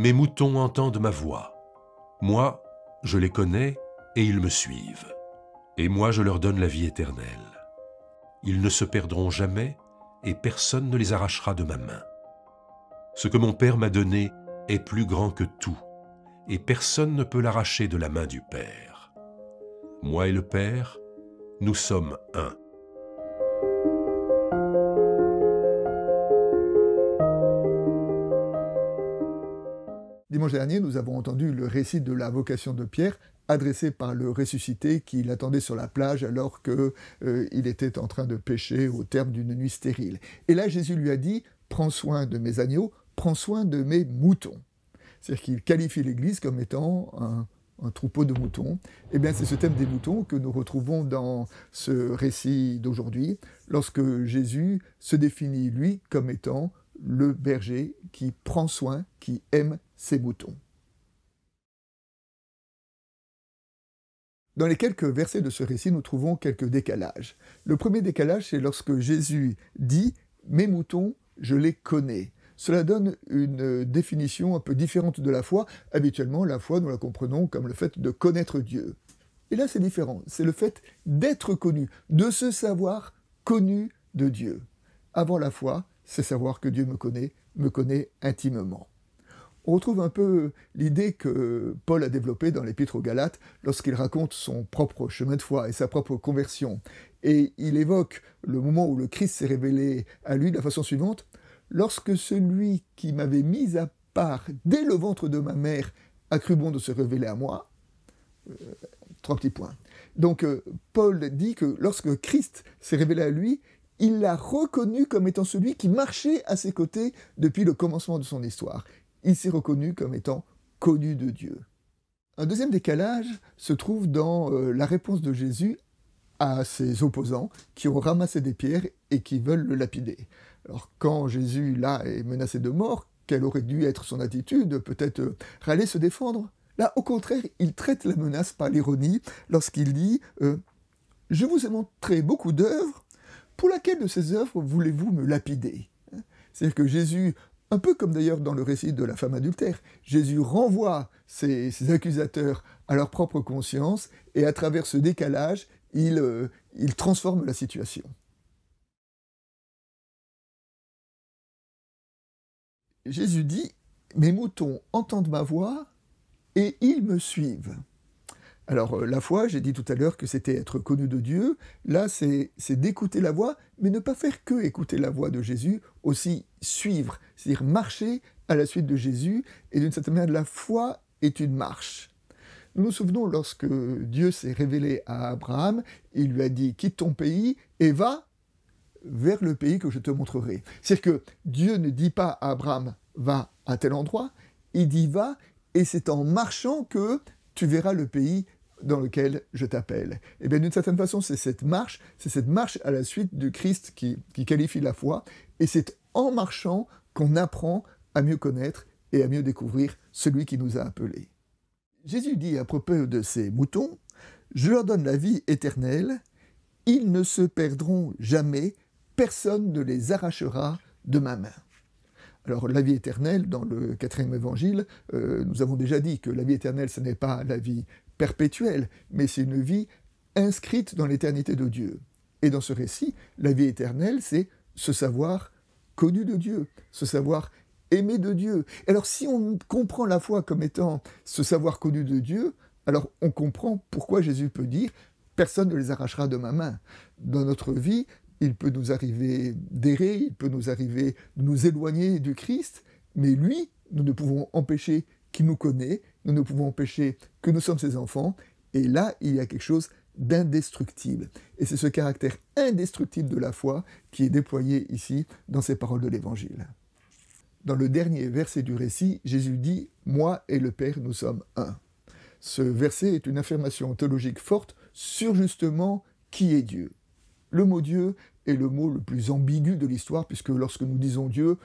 Mes moutons entendent ma voix. Moi, je les connais et ils me suivent. Et moi, je leur donne la vie éternelle. Ils ne se perdront jamais et personne ne les arrachera de ma main. Ce que mon Père m'a donné est plus grand que tout, et personne ne peut l'arracher de la main du Père. Moi et le Père, nous sommes un. Dimanche dernier, nous avons entendu le récit de la vocation de Pierre adressé par le ressuscité qui l'attendait sur la plage alors qu'il euh, était en train de pêcher au terme d'une nuit stérile. Et là Jésus lui a dit "Prends soin de mes agneaux, prends soin de mes moutons." C'est-à-dire qu'il qualifie l'église comme étant un troupeau de moutons, Et eh bien c'est ce thème des moutons que nous retrouvons dans ce récit d'aujourd'hui, lorsque Jésus se définit lui comme étant le berger qui prend soin, qui aime ses moutons. Dans les quelques versets de ce récit, nous trouvons quelques décalages. Le premier décalage, c'est lorsque Jésus dit ⁇ Mes moutons, je les connais ⁇ Cela donne une définition un peu différente de la foi. Habituellement, la foi, nous la comprenons comme le fait de connaître Dieu. Et là, c'est différent. C'est le fait d'être connu, de se savoir connu de Dieu. Avant la foi, c'est savoir que Dieu me connaît, me connaît intimement. On retrouve un peu l'idée que Paul a développée dans l'Épître aux Galates lorsqu'il raconte son propre chemin de foi et sa propre conversion. Et il évoque le moment où le Christ s'est révélé à lui de la façon suivante. Lorsque celui qui m'avait mis à part dès le ventre de ma mère a cru bon de se révéler à moi, euh, trois petits points. Donc euh, Paul dit que lorsque Christ s'est révélé à lui, il l'a reconnu comme étant celui qui marchait à ses côtés depuis le commencement de son histoire il s'est reconnu comme étant connu de Dieu. Un deuxième décalage se trouve dans euh, la réponse de Jésus à ses opposants qui ont ramassé des pierres et qui veulent le lapider. Alors quand Jésus, là, est menacé de mort, quelle aurait dû être son attitude Peut-être râler, euh, se défendre Là, au contraire, il traite la menace par l'ironie lorsqu'il dit euh, Je vous ai montré beaucoup d'œuvres, pour laquelle de ces œuvres voulez-vous me lapider ?⁇ C'est-à-dire que Jésus un peu comme d'ailleurs dans le récit de la femme adultère, Jésus renvoie ses, accusateurs à leur propre conscience et à travers ce décalage, il euh, transforme la situation. Jésus dit, Mes moutons entendent ma voix et ils me suivent. Alors euh, la foi, j'ai dit tout à l'heure que c'était être connu de Dieu, là c'est d'écouter la voix, mais ne pas faire que écouter la voix de Jésus, aussi suivre, c'est-à-dire marcher à la suite de Jésus, et d'une certaine manière la foi est une marche. Nous nous souvenons lorsque Dieu s'est révélé à Abraham, il lui a dit quitte ton pays et va vers le pays que je te montrerai. C'est-à-dire que Dieu ne dit pas à Abraham va à tel endroit, il dit va et c'est en marchant que tu verras le pays dans lequel je t'appelle. Et eh bien d'une certaine façon, c'est cette marche, c'est cette marche à la suite du Christ qui, qualifie la foi, et c'est en marchant qu'on apprend à mieux connaître et à mieux découvrir celui qui nous a appelés. Jésus dit à propos de ces moutons, Je leur donne la vie éternelle, ils ne se perdront jamais, personne ne les arrachera de ma main. Alors la vie éternelle, dans le quatrième évangile, euh, nous avons déjà dit que la vie éternelle, ce n'est pas la vie perpétuelle, mais c'est une vie inscrite dans l'éternité de Dieu. Et dans ce récit, la vie éternelle, c'est ce savoir connu de Dieu, ce savoir aimé de Dieu. Alors si on comprend la foi comme étant ce savoir connu de Dieu, alors on comprend pourquoi Jésus peut dire ⁇ Personne ne les arrachera de ma main ⁇ Dans notre vie, il peut nous arriver d'errer, il peut nous arriver de nous éloigner du Christ, mais lui, nous ne pouvons empêcher qu'il nous connaît nous ne pouvons empêcher que nous sommes ses enfants, et là, il y a quelque chose d'indestructible. Et c'est ce caractère indestructible de la foi qui est déployé ici dans ces paroles de l'Évangile. Dans le dernier verset du récit, Jésus dit ⁇ Moi et le Père, nous sommes un ⁇ Ce verset est une affirmation théologique forte sur justement qui est Dieu. Le mot Dieu est le mot le plus ambigu de l'histoire, puisque lorsque nous disons Dieu,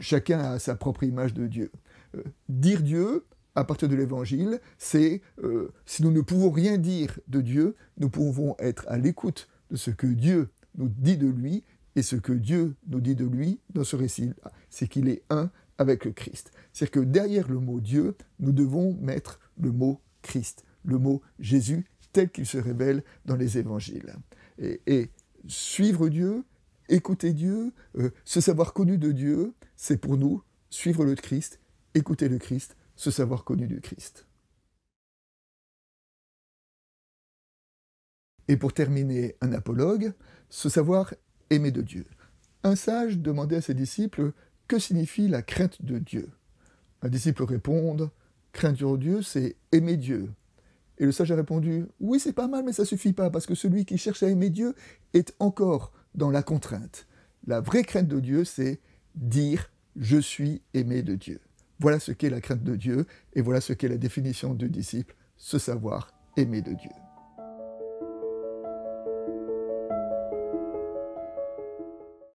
chacun a sa propre image de Dieu. Euh, dire Dieu, à partir de l'Évangile, c'est euh, si nous ne pouvons rien dire de Dieu, nous pouvons être à l'écoute de ce que Dieu nous dit de lui, et ce que Dieu nous dit de lui dans ce récit, c'est qu'il est un avec le Christ. C'est que derrière le mot Dieu, nous devons mettre le mot Christ, le mot Jésus tel qu'il se révèle dans les évangiles. Et, suivre Dieu, écouter Dieu, euh, se savoir connu de Dieu, c'est pour nous suivre le Christ, écouter le Christ, ce savoir connu du Christ. Et pour terminer, un apologue, ce savoir aimé de Dieu. Un sage demandait à ses disciples Que signifie la crainte de Dieu Un disciple répond de Dieu, c'est aimer Dieu. Et le sage a répondu Oui, c'est pas mal, mais ça suffit pas, parce que celui qui cherche à aimer Dieu est encore dans la contrainte. La vraie crainte de Dieu, c'est dire Je suis aimé de Dieu. Voilà ce qu'est la crainte de Dieu et voilà ce qu'est la définition du disciple, ce savoir aimé de Dieu.